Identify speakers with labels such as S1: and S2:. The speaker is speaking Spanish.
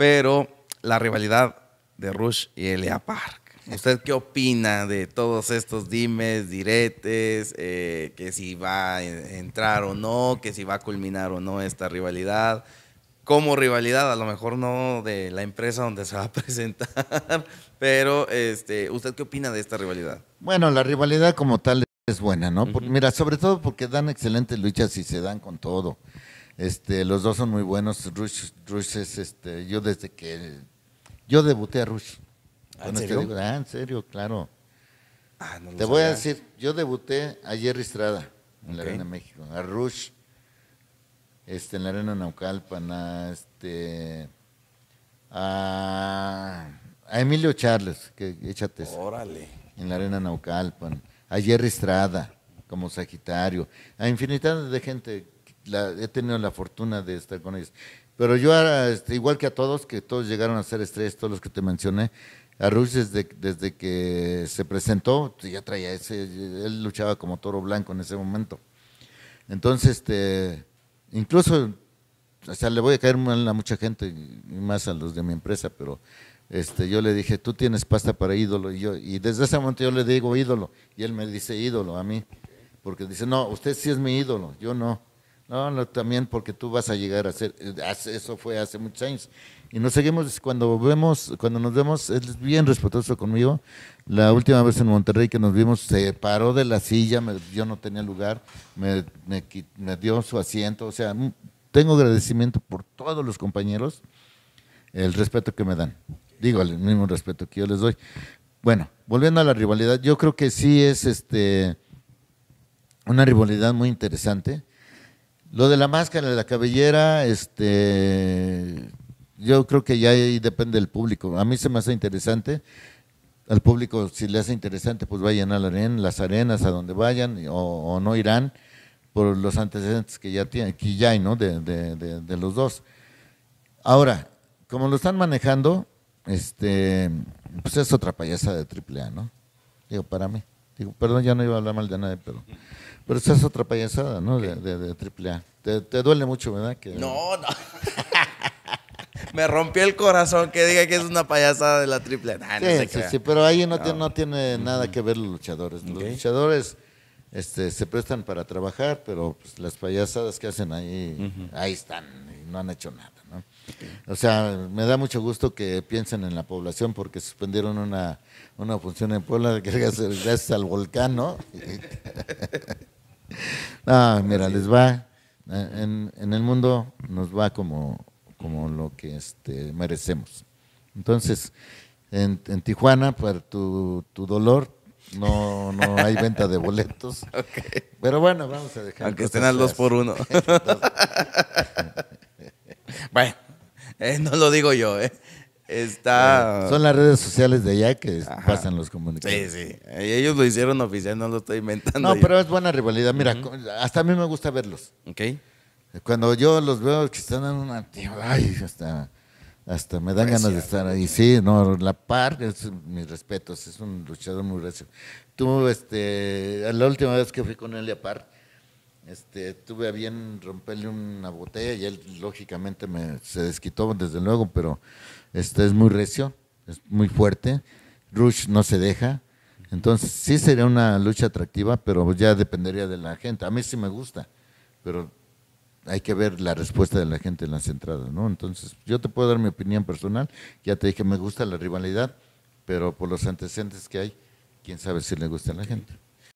S1: pero la rivalidad de Rush y Elia Park. ¿Usted qué opina de todos estos dimes, diretes, eh, que si va a entrar o no, que si va a culminar o no esta rivalidad? Como rivalidad, a lo mejor no de la empresa donde se va a presentar, pero este, ¿usted qué opina de esta rivalidad? Bueno, la rivalidad como tal es buena, ¿no? Mira, sobre todo porque dan excelentes luchas y se dan con todo. Este, los dos son muy buenos. Rush, Rush es, este, yo desde que yo debuté a Rush. ¿Ah, ¿En este serio? Ah, en serio, claro. Ah, te voy a decir, yo debuté a Jerry Estrada en la Arena México, a Rush, este, en la Arena Naucalpan, a este, a, Emilio Charles, que échate. Órale. En la Arena Naucalpan, a Jerry Estrada como Sagitario, a infinidad de gente he tenido la fortuna de estar con ellos. Pero yo, este, igual que a todos, que todos llegaron a ser estrellas, todos los que te mencioné, a Rush desde, desde que se presentó, pues, ya traía ese, él luchaba como toro blanco en ese momento. Entonces, este, incluso, o sea, le voy a caer mal a mucha gente, y más a los de mi empresa, pero este, yo le dije, tú tienes pasta para ídolo, y, yo, y desde ese momento yo le digo ídolo, y él me dice ídolo a mí, porque dice, no, usted sí es mi ídolo, yo no. No, no, también porque tú vas a llegar a ser, eh, eso fue hace muchos años. Y nos seguimos, cuando vemos, cuando nos vemos, es bien respetuoso conmigo. La última vez en Monterrey que nos vimos, se paró de la silla, yo no tenía lugar, me, me, dio su asiento. O sea, tengo agradecimiento por todos los compañeros, el respeto que me dan. Digo, el mismo respeto que yo les doy. Bueno, volviendo a la rivalidad, yo creo que sí es este una rivalidad muy interesante lo de la máscara, de la cabellera, este, yo creo que ya ahí depende del público. A mí se me hace interesante. Al público, si le hace interesante, pues vayan a la arena, las arenas, a donde vayan o, no irán, por los antecedentes que ya, tiene, que ya hay, ¿no? De, de, de, los dos. Ahora, como lo están manejando, este, pues es otra payasa de triple ¿no? Digo, para mí. Digo, perdón, ya no iba a hablar mal de nadie, pero. Pero esa es otra payasada, ¿no? De, de, AAA. Te, duele mucho, ¿verdad? no, no. Me rompió el corazón que diga que es una payasada de la AAA. sí, sí, sí, pero ahí no, Tiene, nada que ver los luchadores. Los luchadores este, se prestan para trabajar, pero pues, las payasadas que hacen ahí, ahí están, y no han hecho nada. ¿no? O sea, me da mucho gusto que piensen en la población porque suspendieron una, función en Puebla gracias, gracias al volcán, ¿no? Ah, mira, les va. Eh, en, el mundo nos va como, como lo que este, merecemos. Entonces, en, en Tijuana, por tu, dolor, no, no hay venta de boletos. Okay. Pero bueno, vamos a dejar. Aunque estén al 2 por uno. bueno, eh, no lo digo yo, ¿eh? Está. Eh, son las redes sociales de allá que pasan los comunicados. Sí, sí. Ellos lo hicieron oficial, no lo estoy inventando. No, pero es buena rivalidad. Mira, hasta a mí me gusta verlos. Ok. Cuando yo los veo que están en una. Ay, hasta, hasta me dan ganas de estar ahí. Sí, no, la par, mis respetos, es un luchador muy reciente. Tú, este, la última vez que fui con él a par este, tuve a bien romperle una botella y él lógicamente me, se desquitó desde luego, pero este es muy recio, es muy fuerte. Rush no se deja. Entonces sí sería una lucha atractiva, pero ya dependería de la gente. A mí sí me gusta, pero hay que ver la respuesta de la gente en las entradas, ¿no? Entonces yo te puedo dar mi opinión personal. Ya te dije, me gusta la rivalidad, pero por los antecedentes que hay, quién sabe si le gusta a la gente.